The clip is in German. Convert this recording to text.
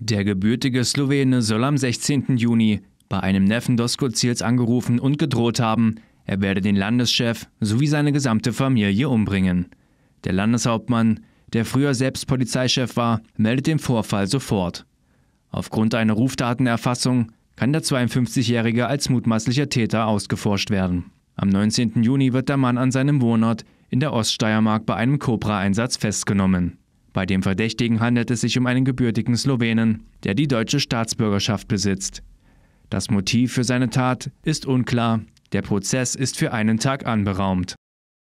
Der gebürtige Slowene soll am 16. Juni bei einem Neffen Dosko angerufen und gedroht haben, er werde den Landeschef sowie seine gesamte Familie umbringen. Der Landeshauptmann, der früher selbst Polizeichef war, meldet den Vorfall sofort. Aufgrund einer Rufdatenerfassung kann der 52-Jährige als mutmaßlicher Täter ausgeforscht werden. Am 19. Juni wird der Mann an seinem Wohnort in der Oststeiermark bei einem Cobra-Einsatz festgenommen. Bei dem Verdächtigen handelt es sich um einen gebürtigen Slowenen, der die deutsche Staatsbürgerschaft besitzt. Das Motiv für seine Tat ist unklar. Der Prozess ist für einen Tag anberaumt.